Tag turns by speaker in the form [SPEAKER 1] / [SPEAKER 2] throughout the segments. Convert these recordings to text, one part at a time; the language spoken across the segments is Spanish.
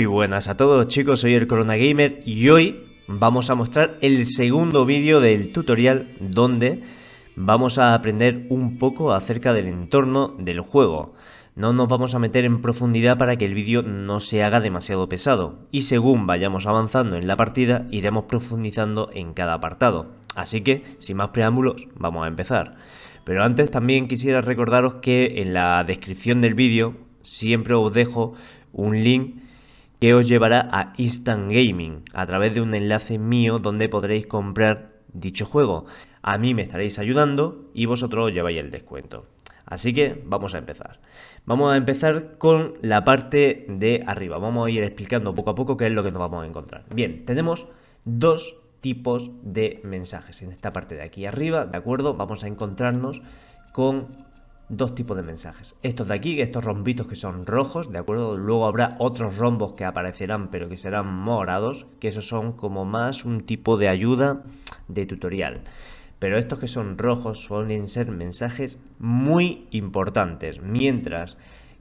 [SPEAKER 1] Muy buenas a todos chicos, soy el Corona Gamer y hoy vamos a mostrar el segundo vídeo del tutorial donde vamos a aprender un poco acerca del entorno del juego. No nos vamos a meter en profundidad para que el vídeo no se haga demasiado pesado y según vayamos avanzando en la partida iremos profundizando en cada apartado. Así que, sin más preámbulos, vamos a empezar. Pero antes también quisiera recordaros que en la descripción del vídeo siempre os dejo un link que os llevará a Instant Gaming a través de un enlace mío donde podréis comprar dicho juego. A mí me estaréis ayudando y vosotros os lleváis el descuento. Así que vamos a empezar. Vamos a empezar con la parte de arriba. Vamos a ir explicando poco a poco qué es lo que nos vamos a encontrar. Bien, tenemos dos tipos de mensajes. En esta parte de aquí arriba, ¿de acuerdo? Vamos a encontrarnos con dos tipos de mensajes. Estos de aquí, estos rombitos que son rojos, ¿de acuerdo? Luego habrá otros rombos que aparecerán pero que serán morados, que esos son como más un tipo de ayuda de tutorial. Pero estos que son rojos suelen ser mensajes muy importantes, mientras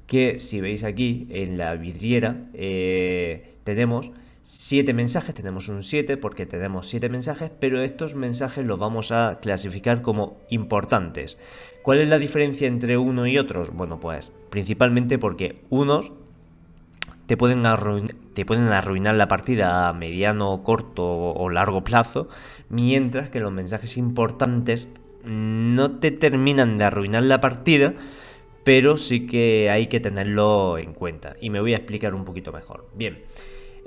[SPEAKER 1] que si veis aquí en la vidriera eh, tenemos 7 mensajes, tenemos un 7 porque tenemos 7 mensajes, pero estos mensajes los vamos a clasificar como importantes. ¿Cuál es la diferencia entre uno y otros? Bueno, pues principalmente porque unos te pueden, te pueden arruinar la partida a mediano, corto o largo plazo, mientras que los mensajes importantes no te terminan de arruinar la partida, pero sí que hay que tenerlo en cuenta. Y me voy a explicar un poquito mejor. Bien.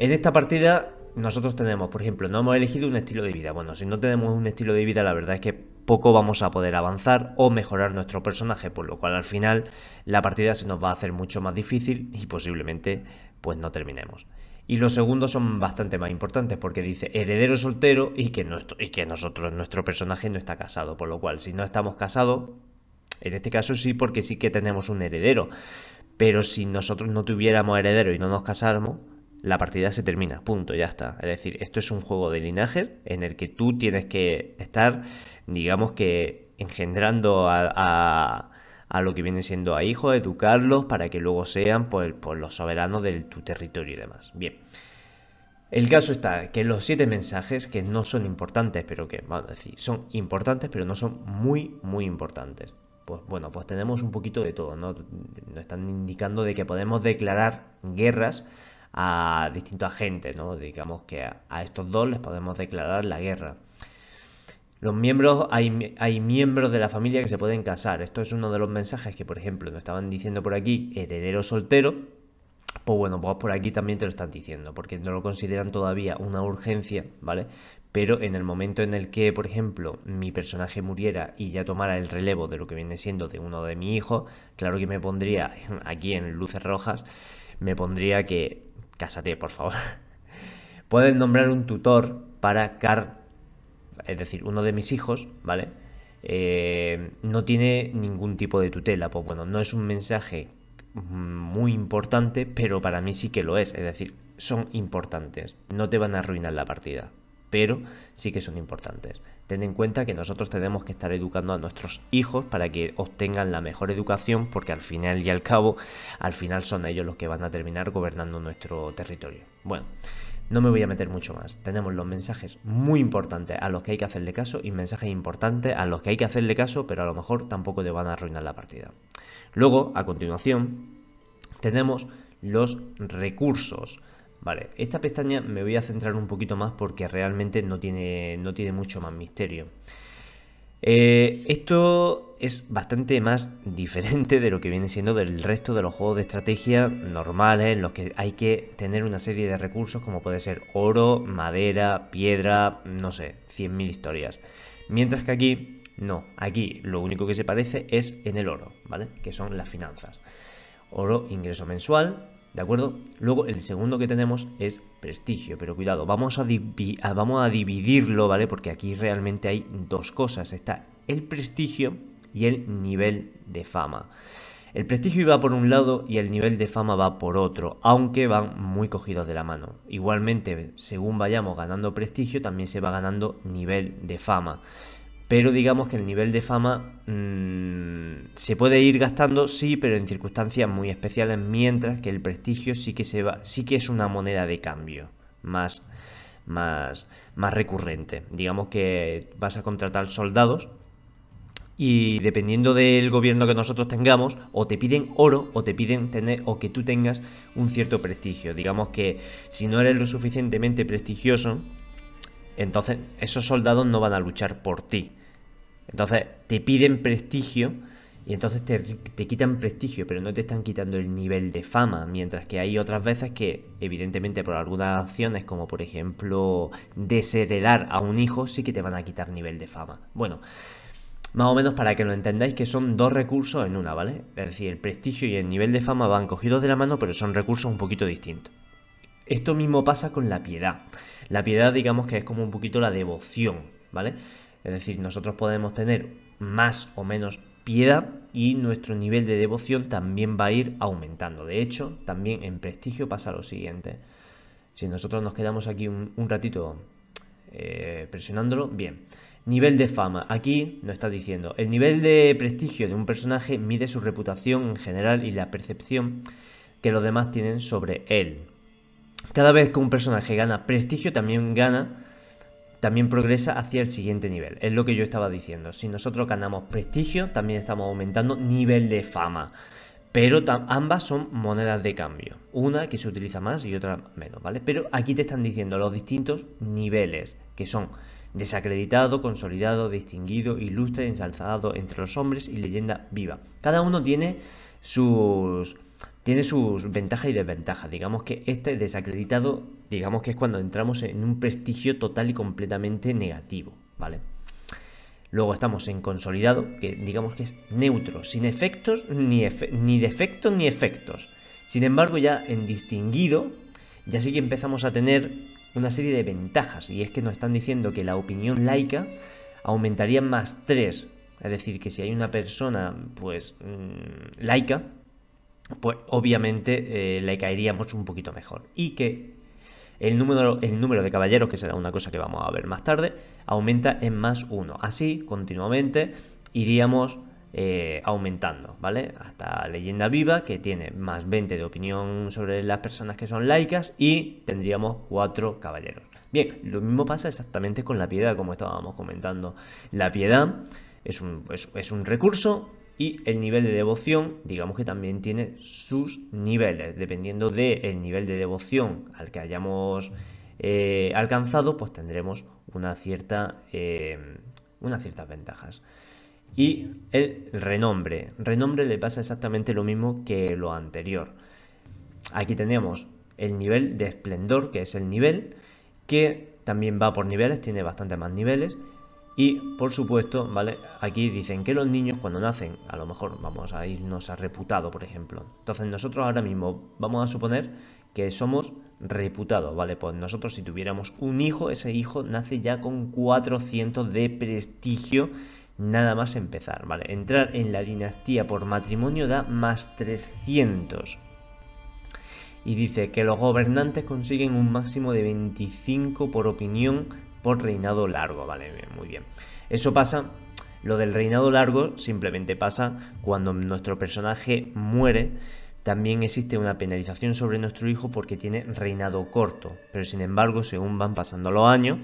[SPEAKER 1] En esta partida nosotros tenemos, por ejemplo, no hemos elegido un estilo de vida. Bueno, si no tenemos un estilo de vida, la verdad es que poco vamos a poder avanzar o mejorar nuestro personaje, por lo cual al final la partida se nos va a hacer mucho más difícil y posiblemente pues no terminemos. Y los segundos son bastante más importantes porque dice heredero soltero y que, nuestro, nosotros, nuestro personaje no está casado, por lo cual si no estamos casados, en este caso sí porque sí que tenemos un heredero, pero si nosotros no tuviéramos heredero y no nos casáramos, la partida se termina, punto, ya está. Es decir, esto es un juego de linaje en el que tú tienes que estar, digamos que, engendrando a, a, lo que viene siendo a hijos, educarlos para que luego sean pues, pues, los soberanos de tu territorio y demás. Bien. El caso está que los siete mensajes, que no son importantes, pero que, vamos a decir, son importantes, pero no son muy, muy importantes. Pues bueno, pues tenemos un poquito de todo, ¿no? Nos están indicando de que podemos declarar guerras a distintos agentes, ¿no? Digamos que a, estos dos les podemos declarar la guerra. Los miembros, hay, miembros de la familia que se pueden casar. Esto es uno de los mensajes que, por ejemplo, nos estaban diciendo por aquí, heredero soltero. Pues bueno, pues por aquí también te lo están diciendo, porque no lo consideran todavía una urgencia, ¿vale? Pero en el momento en el que, por ejemplo, mi personaje muriera y ya tomara el relevo de lo que viene siendo de uno de mis hijos, claro que me pondría aquí en luces rojas, me pondría que Cásate, por favor. Pueden nombrar un tutor para Car, es decir, uno de mis hijos, ¿vale? Eh, no tiene ningún tipo de tutela. Pues bueno, no es un mensaje muy importante, pero para mí sí que lo es. Es decir, son importantes. No te van a arruinar la partida pero sí que son importantes. Ten en cuenta que nosotros tenemos que estar educando a nuestros hijos para que obtengan la mejor educación, porque al final y al cabo, al final son ellos los que van a terminar gobernando nuestro territorio. Bueno. No me voy a meter mucho más. Tenemos los mensajes muy importantes a los que hay que hacerle caso y mensajes importantes a los que hay que hacerle caso, pero a lo mejor tampoco te van a arruinar la partida. Luego, a continuación, tenemos los recursos. Vale, esta pestaña me voy a centrar un poquito más porque realmente no tiene, no tiene mucho más misterio. Eh, esto es bastante más diferente de lo que viene siendo del resto de los juegos de estrategia normales, en los que hay que tener una serie de recursos como puede ser oro, madera, piedra, no sé, 100.000 historias. Mientras que aquí, no, aquí lo único que se parece es en el oro, ¿vale? Que son las finanzas. Oro, ingreso mensual, ¿De acuerdo? Luego el segundo que tenemos es prestigio, pero cuidado, vamos a, dividirlo, ¿vale? Porque aquí realmente hay dos cosas, está el prestigio y el nivel de fama. El prestigio va por un lado y el nivel de fama va por otro, aunque van muy cogidos de la mano. Igualmente, según vayamos ganando prestigio, también se va ganando nivel de fama pero digamos que el nivel de fama mm, se puede ir gastando, sí, pero en circunstancias muy especiales, mientras que el prestigio sí que, se va, sí que es una moneda de cambio más, más, más recurrente. Digamos que vas a contratar soldados y dependiendo del gobierno que nosotros tengamos, o te piden oro o te piden tener o que tú tengas un cierto prestigio. Digamos que si no eres lo suficientemente prestigioso, entonces esos soldados no van a luchar por ti. Entonces te piden prestigio y entonces te, quitan prestigio, pero no te están quitando el nivel de fama. Mientras que hay otras veces que, evidentemente, por algunas acciones, como por ejemplo desheredar a un hijo, sí que te van a quitar nivel de fama. Bueno, más o menos para que lo entendáis que son dos recursos en una, ¿vale? Es decir, el prestigio y el nivel de fama van cogidos de la mano, pero son recursos un poquito distintos. Esto mismo pasa con la piedad. La piedad digamos que es como un poquito la devoción, ¿vale? Es decir, nosotros podemos tener más o menos piedad y nuestro nivel de devoción también va a ir aumentando. De hecho, también en prestigio pasa lo siguiente. Si nosotros nos quedamos aquí un, ratito eh, presionándolo, bien. Nivel de fama. Aquí nos está diciendo, el nivel de prestigio de un personaje mide su reputación en general y la percepción que los demás tienen sobre él. Cada vez que un personaje gana prestigio, también gana también progresa hacia el siguiente nivel. Es lo que yo estaba diciendo. Si nosotros ganamos prestigio, también estamos aumentando nivel de fama. Pero ambas son monedas de cambio. Una que se utiliza más y otra menos, ¿vale? Pero aquí te están diciendo los distintos niveles, que son desacreditado, consolidado, distinguido, ilustre, ensalzado entre los hombres y leyenda viva. Cada uno tiene sus tiene sus ventajas y desventajas. Digamos que este desacreditado, digamos que es cuando entramos en un prestigio total y completamente negativo, ¿vale? Luego estamos en consolidado, que digamos que es neutro, sin efectos ni, defectos ni efectos. Sin embargo, ya en distinguido, ya sí que empezamos a tener una serie de ventajas, y es que nos están diciendo que la opinión laica aumentaría más 3, es decir, que si hay una persona pues mm, laica, pues obviamente eh, le caeríamos un poquito mejor. Y que el número, el número de caballeros, que será una cosa que vamos a ver más tarde, aumenta en más uno Así, continuamente, iríamos eh, aumentando, ¿vale? Hasta leyenda viva, que tiene más 20 de opinión sobre las personas que son laicas y tendríamos 4 caballeros. Bien, lo mismo pasa exactamente con la piedad, como estábamos comentando. La piedad es es un recurso y el nivel de devoción, digamos que también tiene sus niveles, dependiendo del nivel de devoción al que hayamos eh, alcanzado, pues tendremos una cierta, eh, unas ciertas ventajas. Y el renombre. Renombre le pasa exactamente lo mismo que lo anterior. Aquí tenemos el nivel de esplendor, que es el nivel, que también va por niveles, tiene bastante más niveles, y por supuesto, ¿vale? Aquí dicen que los niños cuando nacen, a lo mejor vamos a irnos a reputado, por ejemplo. Entonces nosotros ahora mismo vamos a suponer que somos reputados, ¿vale? Pues nosotros si tuviéramos un hijo, ese hijo nace ya con 400 de prestigio nada más empezar, ¿vale? Entrar en la dinastía por matrimonio da más 300. Y dice que los gobernantes consiguen un máximo de 25 por opinión por reinado largo, vale, muy bien. Eso pasa, lo del reinado largo simplemente pasa cuando nuestro personaje muere. También existe una penalización sobre nuestro hijo porque tiene reinado corto, pero sin embargo, según van pasando los años,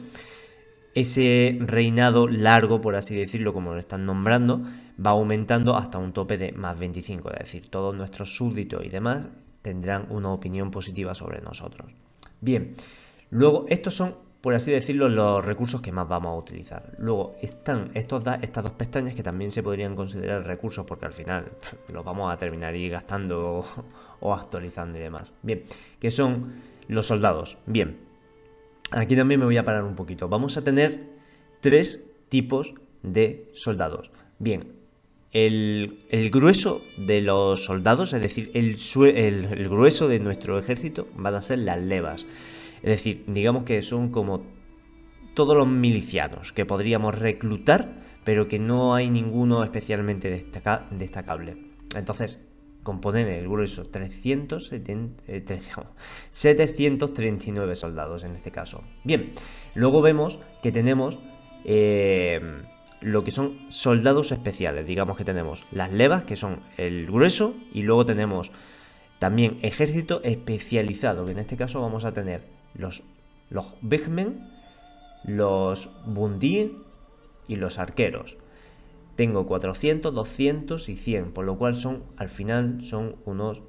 [SPEAKER 1] ese reinado largo, por así decirlo, como lo están nombrando, va aumentando hasta un tope de más 25, es decir, todos nuestros súbditos y demás tendrán una opinión positiva sobre nosotros. Bien, luego estos son por así decirlo, los recursos que más vamos a utilizar. Luego están estos estas dos pestañas que también se podrían considerar recursos porque al final los vamos a terminar y gastando o, actualizando y demás. Bien, que son los soldados. Bien, aquí también me voy a parar un poquito. Vamos a tener tres tipos de soldados. Bien, el, grueso de los soldados, es decir, el, el, grueso de nuestro ejército, van a ser las levas. Es decir, digamos que son como todos los milicianos que podríamos reclutar, pero que no hay ninguno especialmente destacable. Entonces, componen el grueso 370, 739 eh, soldados en este caso. Bien, luego vemos que tenemos eh, lo que son soldados especiales, digamos que tenemos las levas, que son el grueso, y luego tenemos también ejército especializado, que en este caso vamos a tener los Begmen, los Bundi y los arqueros. Tengo 400, 200 y 100, por lo cual son al final son unos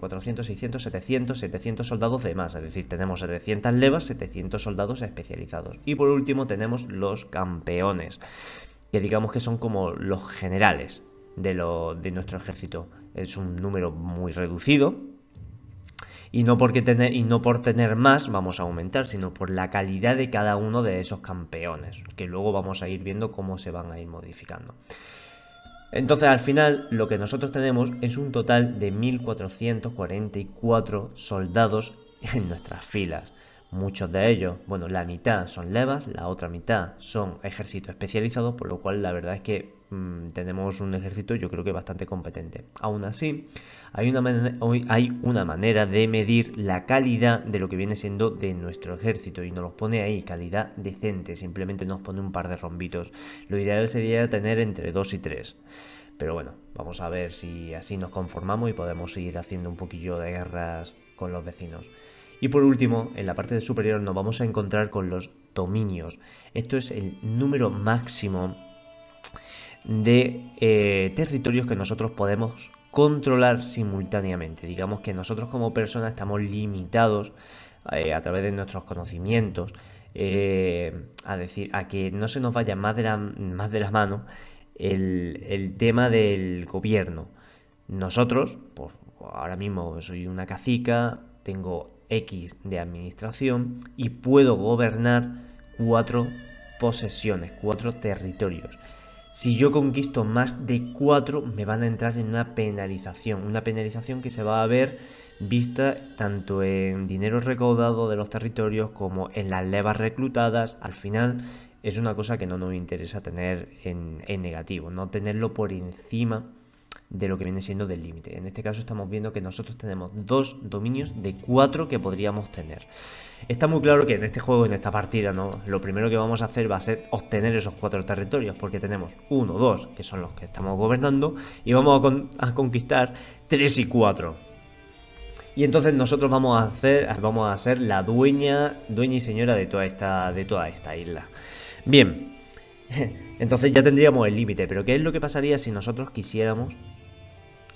[SPEAKER 1] 400, 600, 700, 700 soldados de más. Es decir, tenemos 700 levas, 700 soldados especializados. Y por último tenemos los campeones, que digamos que son como los generales de nuestro ejército. Es un número muy reducido, y no, tener, y no por tener más vamos a aumentar, sino por la calidad de cada uno de esos campeones, que luego vamos a ir viendo cómo se van a ir modificando. Entonces al final lo que nosotros tenemos es un total de 1444 soldados en nuestras filas. Muchos de ellos, bueno, la mitad son levas, la otra mitad son ejércitos especializados, por lo cual la verdad es que Mm, tenemos un ejército yo creo que bastante competente. Aún así, hay una, hay una manera de medir la calidad de lo que viene siendo de nuestro ejército y nos los pone ahí, calidad decente, simplemente nos pone un par de rombitos. Lo ideal sería tener entre 2 y 3. Pero bueno, vamos a ver si así nos conformamos y podemos ir haciendo un poquillo de guerras con los vecinos. Y por último, en la parte superior nos vamos a encontrar con los dominios. Esto es el número máximo de eh, territorios que nosotros podemos controlar simultáneamente. Digamos que nosotros como personas estamos limitados eh, a través de nuestros conocimientos eh, a decir a que no se nos vaya más de la, más de mano el, tema del gobierno. Nosotros, ahora mismo soy una cacica, tengo X de administración y puedo gobernar cuatro posesiones, cuatro territorios. Si yo conquisto más de cuatro me van a entrar en una penalización. Una penalización que se va a ver vista tanto en dinero recaudado de los territorios como en las levas reclutadas. Al final es una cosa que no nos interesa tener en, negativo, no tenerlo por encima de lo que viene siendo del límite. En este caso estamos viendo que nosotros tenemos dos dominios de cuatro que podríamos tener. Está muy claro que en este juego, en esta partida, ¿no? Lo primero que vamos a hacer va a ser obtener esos cuatro territorios, porque tenemos uno, dos, que son los que estamos gobernando, y vamos a, conquistar tres y cuatro. Y entonces nosotros vamos a hacer, vamos a ser la dueña, dueña y señora de toda esta, de toda esta isla. Bien, entonces ya tendríamos el límite, pero ¿qué es lo que pasaría si nosotros quisiéramos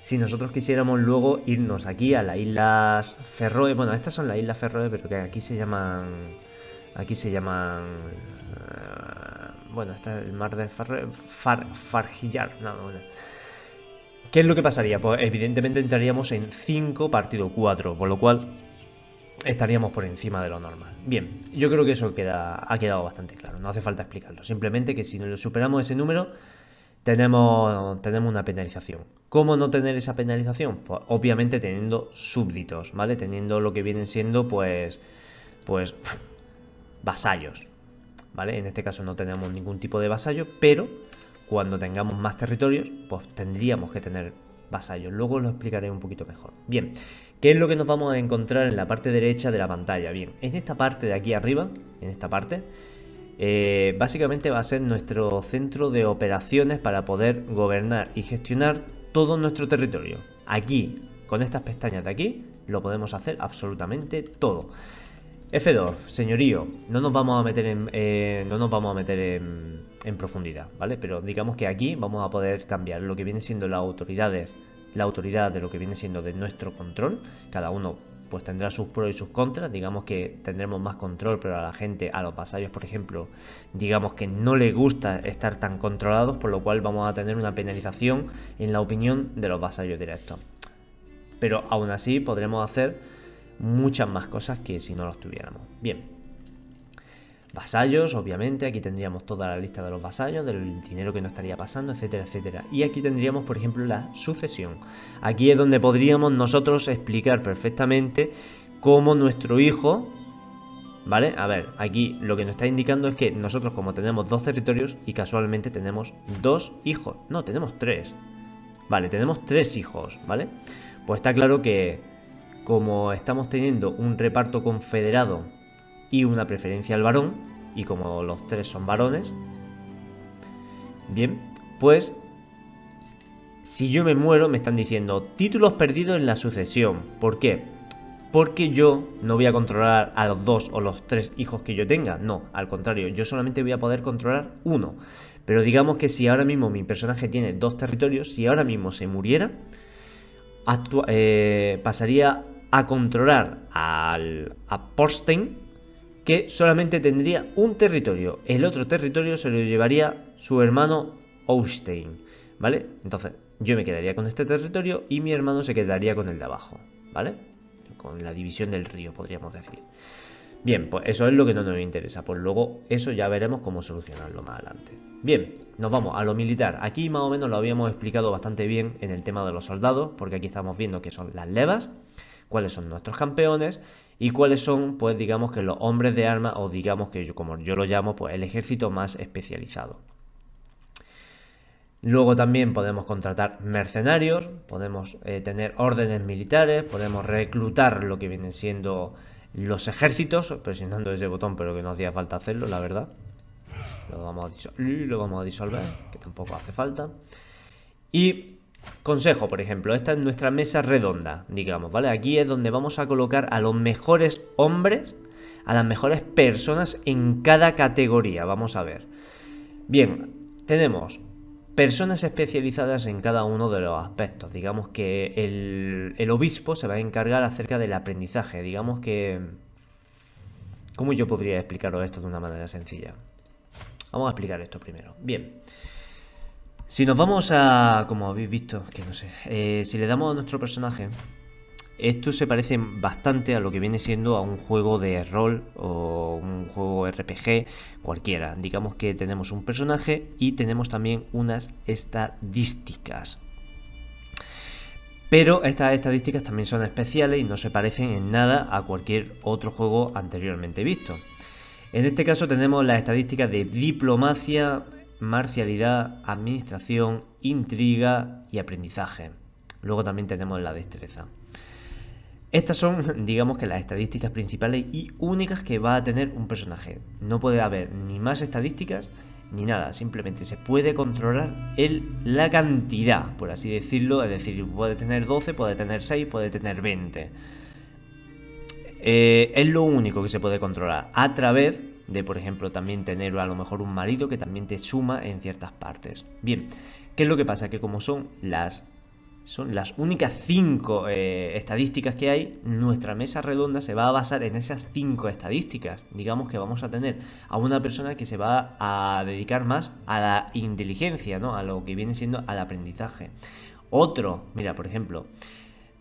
[SPEAKER 1] si nosotros quisiéramos luego irnos aquí a las Islas Ferroe, bueno, estas son las Islas Ferroe, pero que aquí se llaman, aquí se llaman, eh, bueno, está el mar de Ferroe, Far, no, ¿Qué es lo que pasaría? Pues evidentemente entraríamos en 5 partido 4, por lo cual estaríamos por encima de lo normal. Bien, yo creo que eso queda, ha quedado bastante claro, no hace falta explicarlo. Simplemente que si nos superamos ese número, tenemos, tenemos una penalización. ¿Cómo no tener esa penalización? Pues obviamente teniendo súbditos, ¿vale? Teniendo lo que vienen siendo, pues, pues, vasallos, ¿vale? En este caso no tenemos ningún tipo de vasallo, pero cuando tengamos más territorios, pues tendríamos que tener vasallos. Luego lo explicaré un poquito mejor. Bien, ¿qué es lo que nos vamos a encontrar en la parte derecha de la pantalla? Bien, en esta parte de aquí arriba, en esta parte, eh, básicamente va a ser nuestro centro de operaciones para poder gobernar y gestionar todo nuestro territorio. Aquí, con estas pestañas de aquí, lo podemos hacer absolutamente todo. F2, señorío, no nos vamos a meter en, eh, no nos vamos a meter en, profundidad, ¿vale? Pero digamos que aquí vamos a poder cambiar lo que viene siendo las autoridades, la autoridad de lo que viene siendo de nuestro control, cada uno pues tendrá sus pros y sus contras. Digamos que tendremos más control, pero a la gente, a los vasallos, por ejemplo, digamos que no le gusta estar tan controlados, por lo cual vamos a tener una penalización en la opinión de los vasallos directos. Pero aún así podremos hacer muchas más cosas que si no los tuviéramos. Bien, Vasallos, obviamente, aquí tendríamos toda la lista de los vasallos, del dinero que nos estaría pasando, etcétera, etcétera. Y aquí tendríamos, por ejemplo, la sucesión. Aquí es donde podríamos nosotros explicar perfectamente cómo nuestro hijo, ¿vale? A ver, aquí lo que nos está indicando es que nosotros como tenemos dos territorios y casualmente tenemos dos hijos, no, tenemos tres. Vale, tenemos tres hijos, ¿vale? Pues está claro que como estamos teniendo un reparto confederado y una preferencia al varón, y como los tres son varones, bien, pues si yo me muero me están diciendo títulos perdidos en la sucesión. ¿Por qué? Porque yo no voy a controlar a los dos o los tres hijos que yo tenga. No, al contrario, yo solamente voy a poder controlar uno. Pero digamos que si ahora mismo mi personaje tiene dos territorios, si ahora mismo se muriera, eh, pasaría a controlar al, a Porstein, que solamente tendría un territorio. El otro territorio se lo llevaría su hermano Austen, ¿vale? Entonces, yo me quedaría con este territorio y mi hermano se quedaría con el de abajo, ¿vale? Con la división del río, podríamos decir. Bien, pues eso es lo que no nos interesa, pues luego eso ya veremos cómo solucionarlo más adelante. Bien, nos vamos a lo militar. Aquí más o menos lo habíamos explicado bastante bien en el tema de los soldados, porque aquí estamos viendo que son las levas, cuáles son nuestros campeones y cuáles son, pues digamos que los hombres de armas o digamos que yo, como yo lo llamo, pues el ejército más especializado. Luego también podemos contratar mercenarios, podemos eh, tener órdenes militares, podemos reclutar lo que vienen siendo los ejércitos, presionando ese botón, pero que no hacía falta hacerlo, la verdad. Lo vamos a, lo vamos a disolver, que tampoco hace falta. Y Consejo, por ejemplo, esta es nuestra mesa redonda, digamos, ¿vale? Aquí es donde vamos a colocar a los mejores hombres, a las mejores personas en cada categoría, vamos a ver. Bien, tenemos personas especializadas en cada uno de los aspectos. Digamos que el, obispo se va a encargar acerca del aprendizaje, digamos que... ¿Cómo yo podría explicaros esto de una manera sencilla? Vamos a explicar esto primero. Bien. Si nos vamos a... como habéis visto, que no sé, eh, si le damos a nuestro personaje, esto se parece bastante a lo que viene siendo a un juego de rol o un juego RPG cualquiera. Digamos que tenemos un personaje y tenemos también unas estadísticas. Pero estas estadísticas también son especiales y no se parecen en nada a cualquier otro juego anteriormente visto. En este caso tenemos las estadísticas de diplomacia, marcialidad, administración, intriga y aprendizaje. Luego también tenemos la destreza. Estas son, digamos que las estadísticas principales y únicas que va a tener un personaje. No puede haber ni más estadísticas ni nada, simplemente se puede controlar el, la cantidad, por así decirlo. Es decir, puede tener 12, puede tener 6, puede tener 20. Eh, es lo único que se puede controlar a través de, por ejemplo, también tener a lo mejor un marido que también te suma en ciertas partes. Bien, ¿qué es lo que pasa? Que como son las son las únicas cinco eh, estadísticas que hay, nuestra mesa redonda se va a basar en esas cinco estadísticas. Digamos que vamos a tener a una persona que se va a dedicar más a la inteligencia, ¿no? A lo que viene siendo al aprendizaje. Otro, mira, por ejemplo,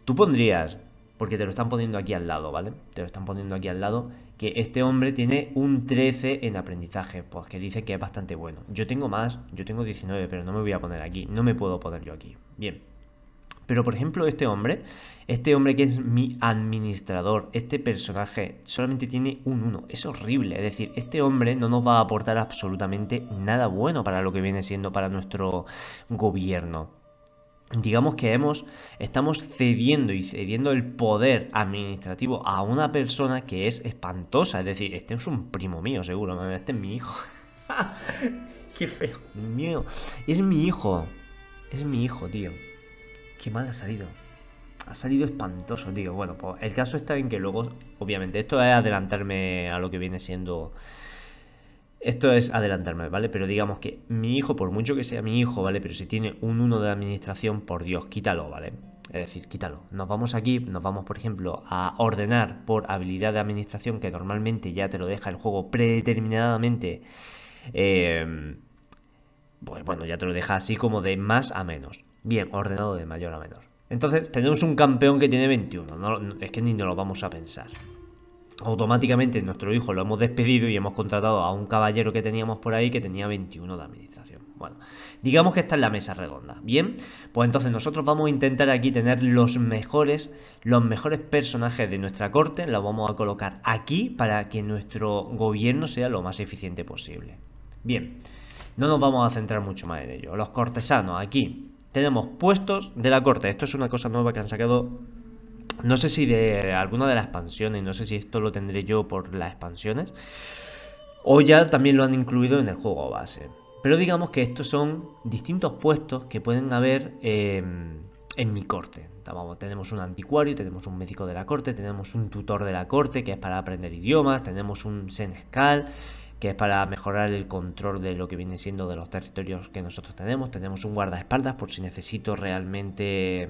[SPEAKER 1] tú pondrías, porque te lo están poniendo aquí al lado, ¿vale? Te lo están poniendo aquí al lado, que este hombre tiene un 13 en aprendizaje, pues que dice que es bastante bueno. Yo tengo más, yo tengo 19, pero no me voy a poner aquí, no me puedo poner yo aquí. Bien. Pero por ejemplo, este hombre, este hombre que es mi administrador, este personaje solamente tiene un 1. Es horrible. Es decir, este hombre no nos va a aportar absolutamente nada bueno para lo que viene siendo para nuestro gobierno digamos que hemos, estamos cediendo y cediendo el poder administrativo a una persona que es espantosa. Es decir, este es un primo mío, seguro, este es mi hijo. Qué feo, mío. Es mi hijo. Es mi hijo, tío. Qué mal ha salido. Ha salido espantoso, tío. Bueno, pues el caso está en que luego, obviamente, esto es adelantarme a lo que viene siendo esto es adelantarme, ¿vale? Pero digamos que mi hijo, por mucho que sea mi hijo, ¿vale? Pero si tiene un 1 de administración, por Dios, quítalo, ¿vale? Es decir, quítalo. Nos vamos aquí, nos vamos, por ejemplo, a ordenar por habilidad de administración, que normalmente ya te lo deja el juego predeterminadamente. Em, pues bueno, ya te lo deja así como de más a menos. Bien, ordenado de mayor a menor. Entonces, tenemos un campeón que tiene 21. es que ni nos lo vamos a pensar automáticamente nuestro hijo lo hemos despedido y hemos contratado a un caballero que teníamos por ahí que tenía 21 de administración. Bueno, digamos que está en la mesa redonda. Bien, pues entonces nosotros vamos a intentar aquí tener los mejores, los mejores personajes de nuestra corte, los vamos a colocar aquí para que nuestro gobierno sea lo más eficiente posible. Bien, no nos vamos a centrar mucho más en ello. Los cortesanos, aquí tenemos puestos de la corte. Esto es una cosa nueva que han sacado no sé si de alguna de las expansiones, no sé si esto lo tendré yo por las expansiones. O ya también lo han incluido en el juego base. Pero digamos que estos son distintos puestos que pueden haber em, en mi corte. tenemos un anticuario, tenemos un médico de la corte, tenemos un tutor de la corte que es para aprender idiomas, tenemos un senescal que es para mejorar el control de lo que viene siendo de los territorios que nosotros tenemos, tenemos un guardaespaldas por si necesito realmente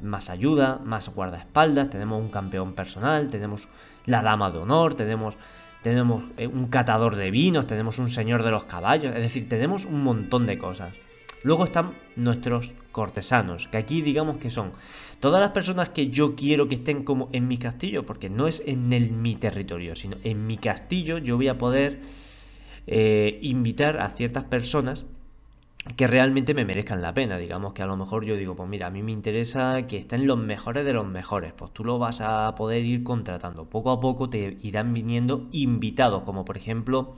[SPEAKER 1] más ayuda, más guardaespaldas, tenemos un campeón personal, tenemos la dama de honor, tenemos, tenemos eh, un catador de vinos, tenemos un señor de los caballos, es decir, tenemos un montón de cosas. Luego están nuestros cortesanos, que aquí digamos que son todas las personas que yo quiero que estén como en mi castillo, porque no es en el, mi territorio, sino en mi castillo yo voy a poder eh, invitar a ciertas personas que realmente me merezcan la pena. Digamos que a lo mejor yo digo, pues mira, a mí me interesa que estén los mejores de los mejores. Pues tú lo vas a poder ir contratando. Poco a poco te irán viniendo invitados, como por ejemplo,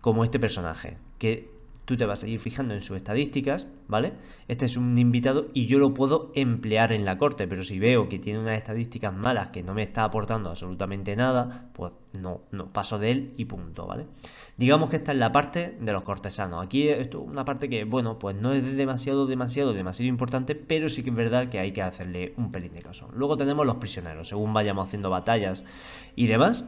[SPEAKER 1] como este personaje, que tú te vas a ir fijando en sus estadísticas, ¿vale? Este es un invitado y yo lo puedo emplear en la corte, pero si veo que tiene unas estadísticas malas que no me está aportando absolutamente nada, pues no, paso de él y punto, ¿vale? Digamos que esta es la parte de los cortesanos. Aquí esto es una parte que, bueno, pues no es demasiado, demasiado, demasiado importante, pero sí que es verdad que hay que hacerle un pelín de caso. Luego tenemos los prisioneros, según vayamos haciendo batallas y demás.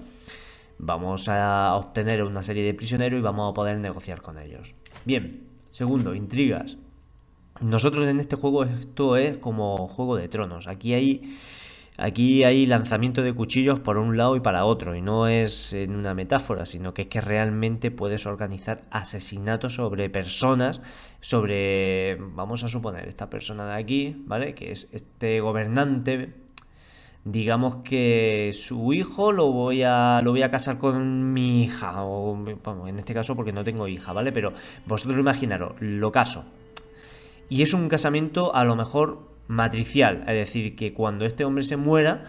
[SPEAKER 1] Vamos a obtener una serie de prisioneros y vamos a poder negociar con ellos. Bien, segundo, intrigas. Nosotros en este juego esto es como Juego de Tronos. Aquí hay, aquí hay lanzamiento de cuchillos por un lado y para otro. Y no es en una metáfora, sino que es que realmente puedes organizar asesinatos sobre personas, sobre, vamos a suponer, esta persona de aquí, ¿vale? Que es este gobernante digamos que su hijo lo voy a lo voy a casar con mi hija o en este caso porque no tengo hija, ¿vale? Pero vosotros imaginaros, lo caso. Y es un casamiento a lo mejor matricial, es decir, que cuando este hombre se muera,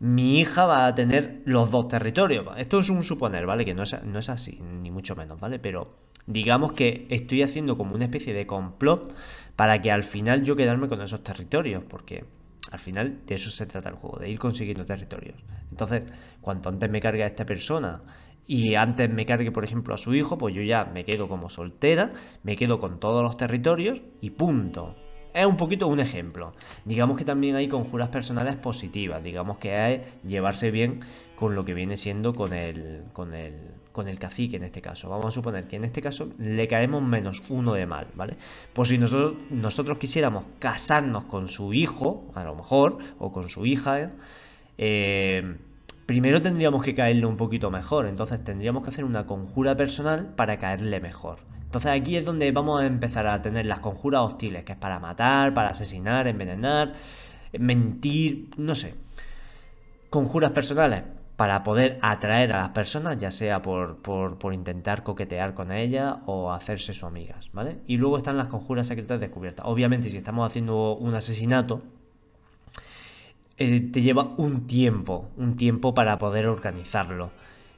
[SPEAKER 1] mi hija va a tener los dos territorios. Esto es un suponer, ¿vale? Que no es, no es así, ni mucho menos, ¿vale? Pero digamos que estoy haciendo como una especie de complot para que al final yo quedarme con esos territorios, porque al final de eso se trata el juego, de ir consiguiendo territorios. Entonces, cuanto antes me cargue a esta persona y antes me cargue, por ejemplo, a su hijo, pues yo ya me quedo como soltera, me quedo con todos los territorios y punto. Es un poquito un ejemplo. Digamos que también hay conjuras personales positivas, digamos que es llevarse bien con lo que viene siendo con el, con el, con el cacique en este caso. Vamos a suponer que en este caso le caemos menos uno de mal, ¿vale? Pues si nosotros, nosotros quisiéramos casarnos con su hijo, a lo mejor, o con su hija, ¿eh? Eh, primero tendríamos que caerle un poquito mejor. Entonces tendríamos que hacer una conjura personal para caerle mejor. Entonces aquí es donde vamos a empezar a tener las conjuras hostiles, que es para matar, para asesinar, envenenar, eh, mentir, no sé. Conjuras personales, para poder atraer a las personas, ya sea por, intentar coquetear con ella o hacerse sus amigas, ¿vale? Y luego están las conjuras secretas descubiertas. Obviamente, si estamos haciendo un asesinato, eh, te lleva un tiempo, un tiempo para poder organizarlo.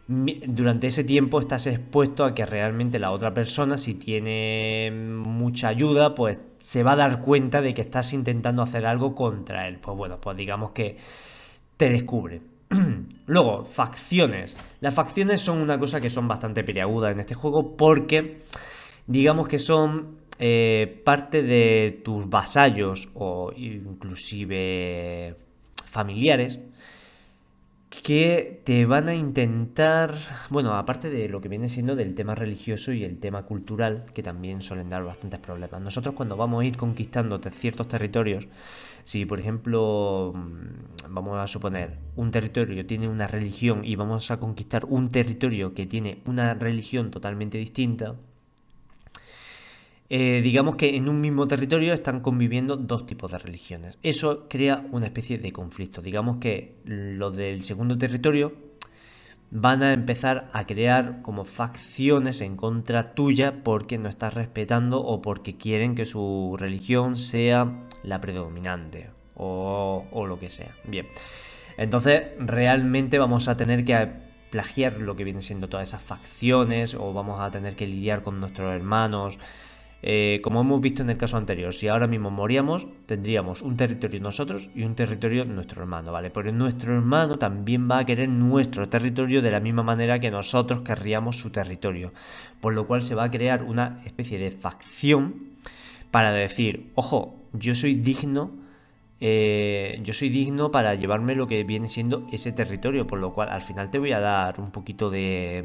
[SPEAKER 1] Durante ese tiempo estás expuesto a que realmente la otra persona, si tiene mucha ayuda, pues se va a dar cuenta de que estás intentando hacer algo contra él. Pues bueno, pues digamos que te descubre. Luego, facciones. Las facciones son una cosa que son bastante peliagudas en este juego porque digamos que son eh, parte de tus vasallos o inclusive familiares que te van a intentar, bueno, aparte de lo que viene siendo del tema religioso y el tema cultural, que también suelen dar bastantes problemas. Nosotros cuando vamos a ir conquistando ciertos territorios, si por ejemplo, mm, vamos a suponer, un territorio tiene una religión y vamos a conquistar un territorio que tiene una religión totalmente distinta, eh, digamos que en un mismo territorio están conviviendo dos tipos de religiones. Eso crea una especie de conflicto. Digamos que los del segundo territorio van a empezar a crear como facciones en contra tuya porque no estás respetando o porque quieren que su religión sea la predominante o, lo que sea. Bien, entonces realmente vamos a tener que plagiar lo que vienen siendo todas esas facciones o vamos a tener que lidiar con nuestros hermanos eh, como hemos visto en el caso anterior, si ahora mismo moríamos, tendríamos un territorio nosotros y un territorio nuestro hermano, ¿vale? Pero nuestro hermano también va a querer nuestro territorio de la misma manera que nosotros querríamos su territorio. Por lo cual se va a crear una especie de facción para decir, ojo, yo soy digno eh, yo soy digno para llevarme lo que viene siendo ese territorio, por lo cual al final te voy a dar un poquito de,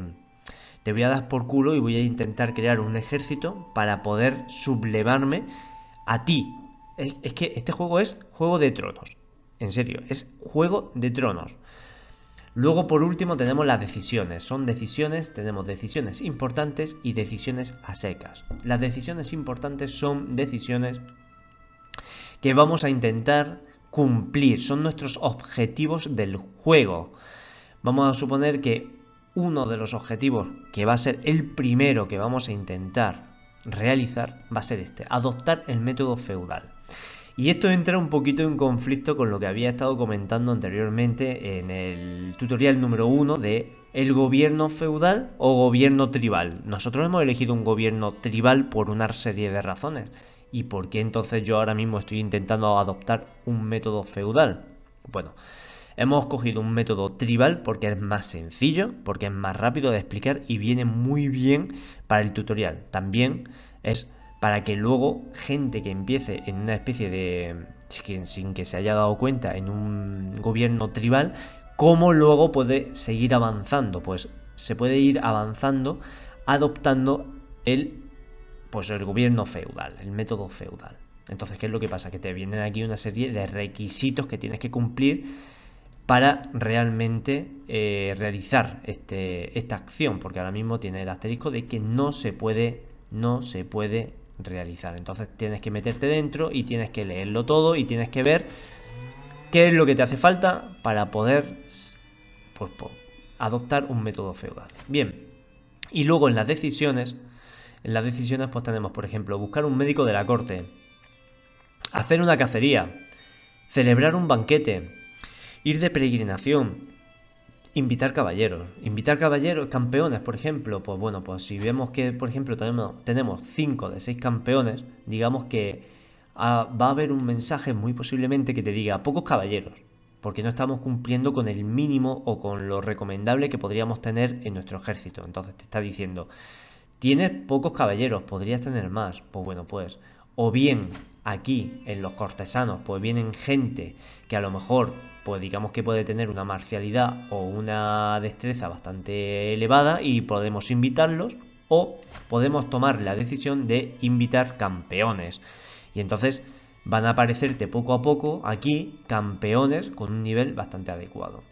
[SPEAKER 1] te voy a dar por culo y voy a intentar crear un ejército para poder sublevarme a ti. Es, que este juego es juego de tronos. En serio, es juego de tronos. Luego, por último, tenemos las decisiones. Son decisiones, tenemos decisiones importantes y decisiones a secas. Las decisiones importantes son decisiones que vamos a intentar cumplir. Son nuestros objetivos del juego. Vamos a suponer que uno de los objetivos que va a ser el primero que vamos a intentar realizar va a ser este, adoptar el método feudal. Y esto entra un poquito en conflicto con lo que había estado comentando anteriormente en el tutorial número 1 de el gobierno feudal o gobierno tribal. Nosotros hemos elegido un gobierno tribal por una serie de razones. ¿Y por qué entonces yo ahora mismo estoy intentando adoptar un método feudal? Bueno, Hemos cogido un método tribal porque es más sencillo, porque es más rápido de explicar y viene muy bien para el tutorial. También es para que luego gente que empiece en una especie de... sin que se haya dado cuenta en un gobierno tribal, cómo luego puede seguir avanzando. Pues se puede ir avanzando adoptando el, pues el gobierno feudal, el método feudal. Entonces, ¿qué es lo que pasa? Que te vienen aquí una serie de requisitos que tienes que cumplir para realmente eh, realizar este, esta acción, porque ahora mismo tiene el asterisco de que no se puede, no se puede realizar. Entonces tienes que meterte dentro y tienes que leerlo todo y tienes que ver qué es lo que te hace falta para poder pues, adoptar un método feudal. Bien, y luego en las decisiones, en las decisiones pues tenemos, por ejemplo, buscar un médico de la corte, hacer una cacería, celebrar un banquete, ir de peregrinación, invitar caballeros, invitar caballeros, campeones, por ejemplo, pues bueno, pues si vemos que, por ejemplo, tenemos, 5 de 6 campeones, digamos que ah, va a haber un mensaje muy posiblemente que te diga pocos caballeros, porque no estamos cumpliendo con el mínimo o con lo recomendable que podríamos tener en nuestro ejército. Entonces te está diciendo, tienes pocos caballeros, podrías tener más. Pues bueno, pues, o bien aquí en los cortesanos, pues vienen gente que a lo mejor pues digamos que puede tener una marcialidad o una destreza bastante elevada y podemos invitarlos o podemos tomar la decisión de invitar campeones. Y entonces van a aparecerte poco a poco aquí campeones con un nivel bastante adecuado.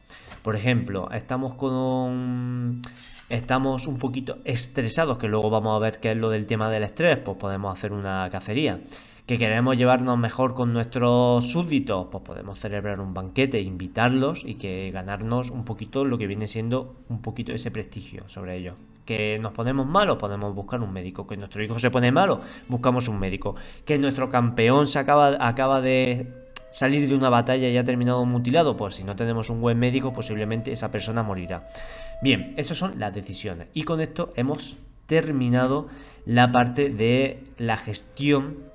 [SPEAKER 1] Por ejemplo, estamos con estamos un poquito estresados, que luego vamos a ver qué es lo del tema del estrés, pues podemos hacer una cacería que queremos llevarnos mejor con nuestros súbditos, pues podemos celebrar un banquete, invitarlos y que ganarnos un poquito lo que viene siendo un poquito ese prestigio sobre ellos. Que nos ponemos malos, podemos buscar un médico. Que nuestro hijo se pone malo, buscamos un médico. Que nuestro campeón se acaba, acaba de salir de una batalla y ha terminado mutilado, pues si no tenemos un buen médico, posiblemente esa persona morirá. Bien, esas son las decisiones. Y con esto hemos terminado la parte de la gestión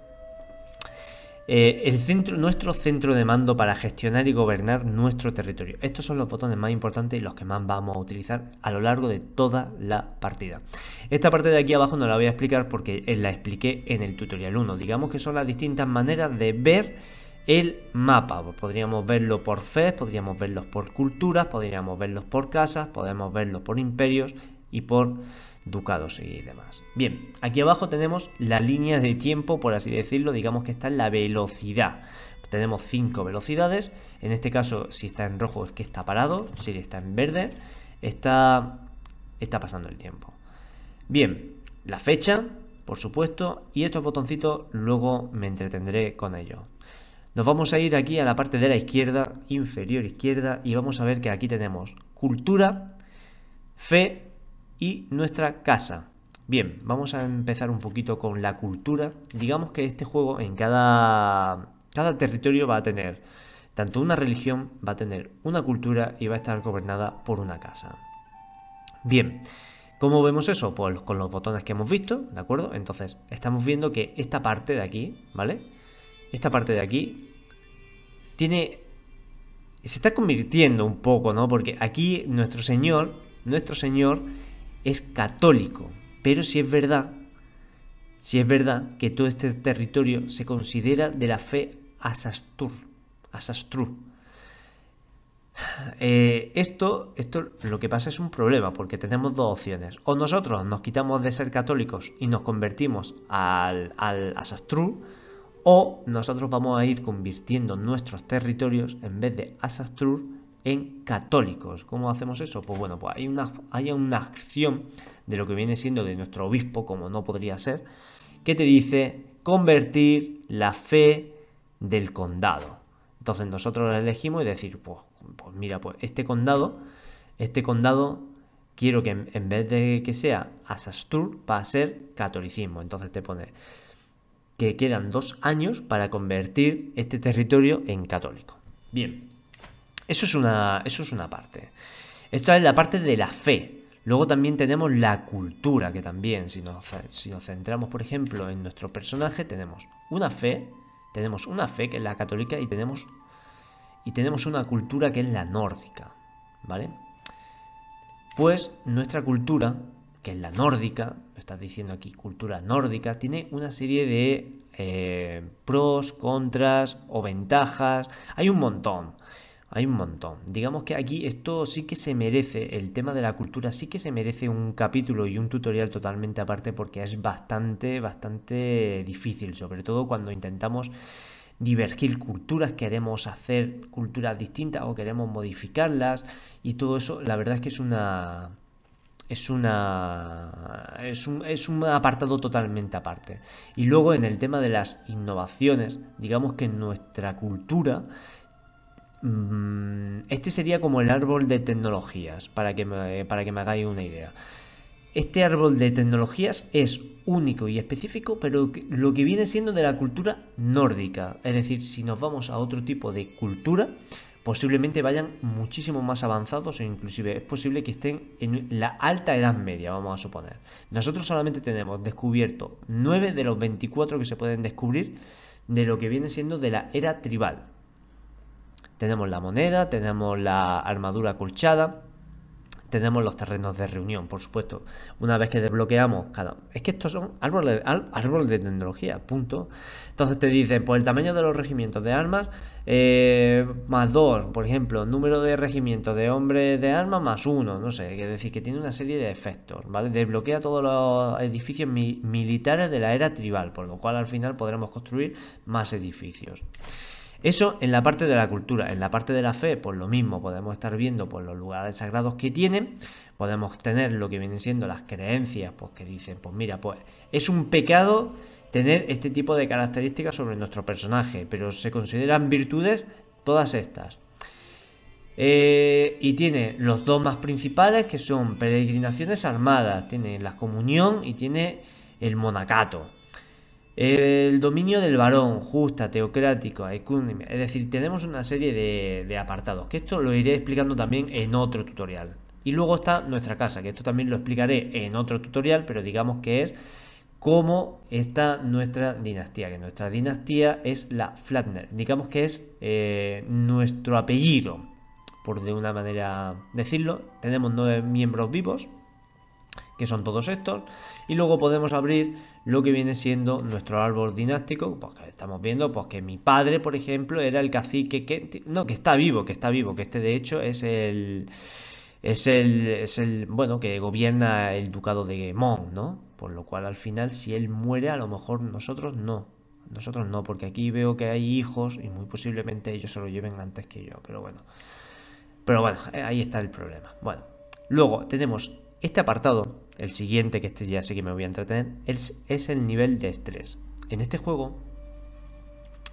[SPEAKER 1] eh, el centro, nuestro centro de mando para gestionar y gobernar nuestro territorio. Estos son los botones más importantes y los que más vamos a utilizar a lo largo de toda la partida. Esta parte de aquí abajo no la voy a explicar porque eh, la expliqué en el tutorial 1. Digamos que son las distintas maneras de ver el mapa. Pues podríamos verlo por fe, podríamos verlo por culturas, podríamos verlo por casas, podemos verlo por imperios y por ducados y demás. Bien, aquí abajo tenemos la línea de tiempo, por así decirlo, digamos que está en la velocidad. Tenemos cinco velocidades, en este caso si está en rojo es que está parado, si está en verde está, está pasando el tiempo. Bien, la fecha, por supuesto, y estos botoncitos luego me entretendré con ello. Nos vamos a ir aquí a la parte de la izquierda, inferior izquierda, y vamos a ver que aquí tenemos cultura, fe, y nuestra casa. Bien, vamos a empezar un poquito con la cultura. Digamos que este juego en cada, cada territorio va a tener tanto una religión, va a tener una cultura y va a estar gobernada por una casa. Bien, ¿cómo vemos eso? Pues con los botones que hemos visto, ¿de acuerdo? Entonces, estamos viendo que esta parte de aquí, ¿vale? Esta parte de aquí tiene... Se está convirtiendo un poco, ¿no? Porque aquí nuestro señor, nuestro señor es católico, pero si es verdad, si es verdad que todo este territorio se considera de la fe Asastur, Asastur. Eh, esto, esto lo que pasa es un problema porque tenemos dos opciones. O nosotros nos quitamos de ser católicos y nos convertimos al, Asastru, o nosotros vamos a ir convirtiendo nuestros territorios en vez de asastru en católicos. ¿Cómo hacemos eso? Pues bueno, pues hay una, hay una acción de lo que viene siendo de nuestro obispo, como no podría ser, que te dice convertir la fe del condado. Entonces nosotros elegimos y decir, pues, pues mira, pues este condado, este condado quiero que en, vez de que sea Asastur, va a ser catolicismo. Entonces te pone que quedan dos años para convertir este territorio en católico. Bien. Eso es una, eso es una parte. Esta es la parte de la fe. Luego también tenemos la cultura, que también, si nos, si nos centramos, por ejemplo, en nuestro personaje, tenemos una fe, tenemos una fe que es la católica y tenemos, y tenemos una cultura que es la nórdica, ¿vale? Pues nuestra cultura, que es la nórdica, estás diciendo aquí cultura nórdica, tiene una serie de eh, pros, contras o ventajas, hay un montón. Hay un montón. Digamos que aquí esto sí que se merece, el tema de la cultura sí que se merece un capítulo y un tutorial totalmente aparte porque es bastante, bastante difícil, sobre todo cuando intentamos divergir culturas, queremos hacer culturas distintas o queremos modificarlas y todo eso, la verdad es que es una... Es, una, es, un, es un apartado totalmente aparte. Y luego en el tema de las innovaciones, digamos que en nuestra cultura Mm, este sería como el árbol de tecnologías, para que, me, para que me hagáis una idea. Este árbol de tecnologías es único y específico, pero lo que viene siendo de la cultura nórdica. Es decir, si nos vamos a otro tipo de cultura, posiblemente vayan muchísimo más avanzados e inclusive es posible que estén en la alta edad media, vamos a suponer. Nosotros solamente tenemos descubierto 9 de los 24 que se pueden descubrir de lo que viene siendo de la era tribal, tenemos la moneda, tenemos la armadura colchada, tenemos los terrenos de reunión, por supuesto. Una vez que desbloqueamos cada... Es que estos son árboles, de tecnología, punto. Entonces te dicen, por pues, el tamaño de los regimientos de armas, eh, más dos, por ejemplo, número de regimientos de hombres de armas, más uno, no sé. Es decir, que tiene una serie de efectos, ¿vale? Desbloquea todos los edificios militares de la era tribal, por lo cual al final podremos construir más edificios. Eso en la parte de la cultura, en la parte de la fe, pues lo mismo, podemos estar viendo por los lugares sagrados que tienen, podemos tener lo que vienen siendo las creencias, pues que dicen, pues mira, pues es un pecado tener este tipo de características sobre nuestro personaje, pero se consideran virtudes todas estas. Eh, y tiene los dos más principales que son peregrinaciones armadas, tiene la comunión y tiene el monacato. El dominio del varón, justa, teocrático, ecúnime es decir, tenemos una serie de, apartados, que esto lo iré explicando también en otro tutorial. Y luego está nuestra casa, que esto también lo explicaré en otro tutorial, pero digamos que es cómo está nuestra dinastía, que nuestra dinastía es la Flatner, digamos que es eh, nuestro apellido, por de una manera decirlo. Tenemos nueve miembros vivos, que son todos estos. Y luego podemos abrir lo que viene siendo nuestro árbol dinástico, pues que estamos viendo pues que mi padre, por ejemplo, era el cacique que... No, que está vivo, que está vivo, que este de hecho es el... Es el, es el bueno, que gobierna el ducado de Guemón... ¿no? Por lo cual al final, si él muere, a lo mejor nosotros no. Nosotros no, porque aquí veo que hay hijos y muy posiblemente ellos se lo lleven antes que yo, pero bueno. Pero bueno, eh, ahí está el problema. Bueno, luego tenemos este apartado el siguiente, que este ya sé que me voy a entretener, es, es el nivel de estrés. En este juego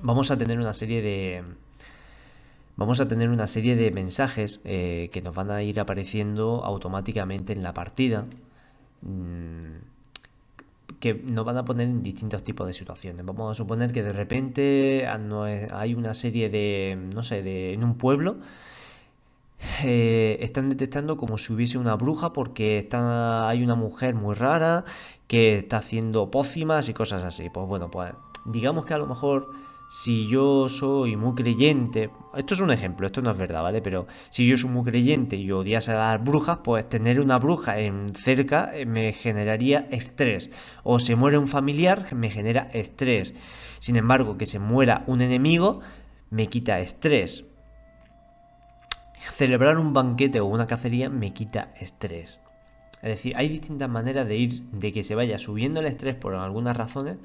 [SPEAKER 1] vamos a tener una serie de, vamos a tener una serie de mensajes eh, que nos van a ir apareciendo automáticamente en la partida mm, que nos van a poner en distintos tipos de situaciones. Vamos a suponer que de repente ah, hay una serie de, no sé, de, en un pueblo eh, están detectando como si hubiese una bruja porque está, hay una mujer muy rara que está haciendo pócimas y cosas así. Pues bueno, pues digamos que a lo mejor si yo soy muy creyente, esto es un ejemplo, esto no es verdad, ¿vale? Pero si yo soy muy creyente y odiase a las brujas, pues tener una bruja en cerca eh, me generaría estrés. O se muere un familiar, me genera estrés. Sin embargo, que se muera un enemigo me quita estrés. Celebrar un banquete o una cacería me quita estrés. Es decir, hay distintas maneras de ir, de que se vaya subiendo el estrés por algunas razones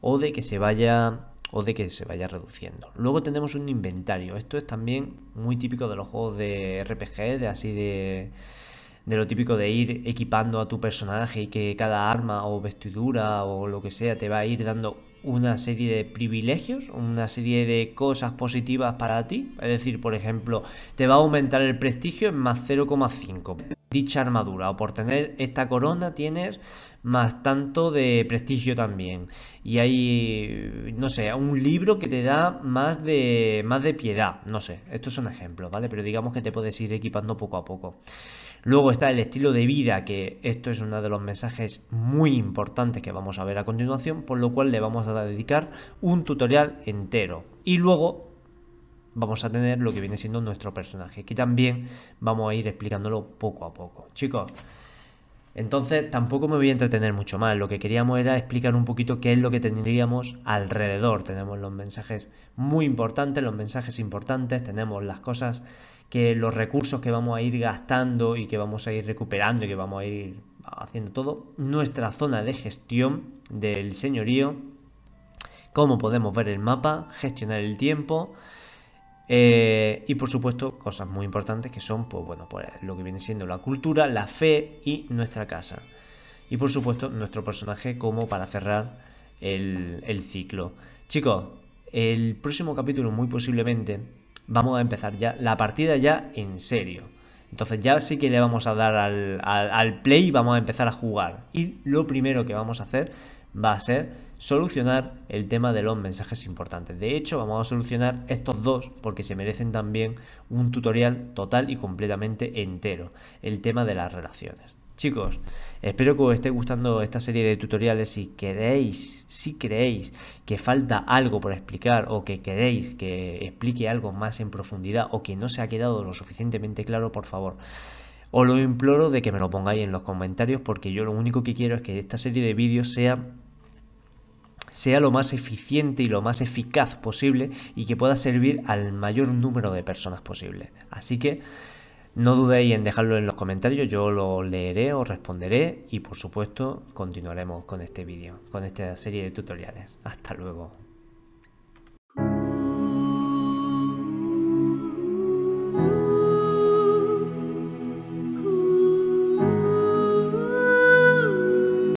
[SPEAKER 1] o de que se vaya o de que se vaya reduciendo. Luego tenemos un inventario. Esto es también muy típico de los juegos de RPG, de así de de lo típico de ir equipando a tu personaje y que cada arma o vestidura o lo que sea te va a ir dando una serie de privilegios, una serie de cosas positivas para ti. Es decir, por ejemplo, te va a aumentar el prestigio en más 0,5. Dicha armadura o por tener esta corona tienes más tanto de prestigio también. Y hay, no sé, un libro que te da más de, más de piedad. No sé, estos son ejemplos, ¿vale? Pero digamos que te puedes ir equipando poco a poco. Luego está el estilo de vida, que esto es uno de los mensajes muy importantes que vamos a ver a continuación, por lo cual le vamos a dedicar un tutorial entero. Y luego vamos a tener lo que viene siendo nuestro personaje, que también vamos a ir explicándolo poco a poco. Chicos, entonces tampoco me voy a entretener mucho más, lo que queríamos era explicar un poquito qué es lo que tendríamos alrededor. Tenemos los mensajes muy importantes, los mensajes importantes, tenemos las cosas que los recursos que vamos a ir gastando y que vamos a ir recuperando y que vamos a ir haciendo todo, nuestra zona de gestión del señorío, cómo podemos ver el mapa, gestionar el tiempo eh, y por supuesto cosas muy importantes que son pues, bueno, pues, lo que viene siendo la cultura, la fe y nuestra casa. Y por supuesto nuestro personaje como para cerrar el, el ciclo. Chicos, el próximo capítulo muy posiblemente vamos a empezar ya la partida ya en serio. Entonces ya sí que le vamos a dar al, al, play y vamos a empezar a jugar. Y lo primero que vamos a hacer va a ser solucionar el tema de los mensajes importantes. De hecho, vamos a solucionar estos dos porque se merecen también un tutorial total y completamente entero. El tema de las relaciones. Chicos, espero que os esté gustando esta serie de tutoriales. Si queréis, si creéis que falta algo por explicar o que queréis que explique algo más en profundidad o que no se ha quedado lo suficientemente claro, por favor. Os lo imploro de que me lo pongáis en los comentarios porque yo lo único que quiero es que esta serie de vídeos sea sea lo más eficiente y lo más eficaz posible y que pueda servir al mayor número de personas posible. Así que no dudéis en dejarlo en los comentarios, yo lo leeré, os responderé y por supuesto continuaremos con este vídeo, con esta serie de tutoriales. Hasta luego.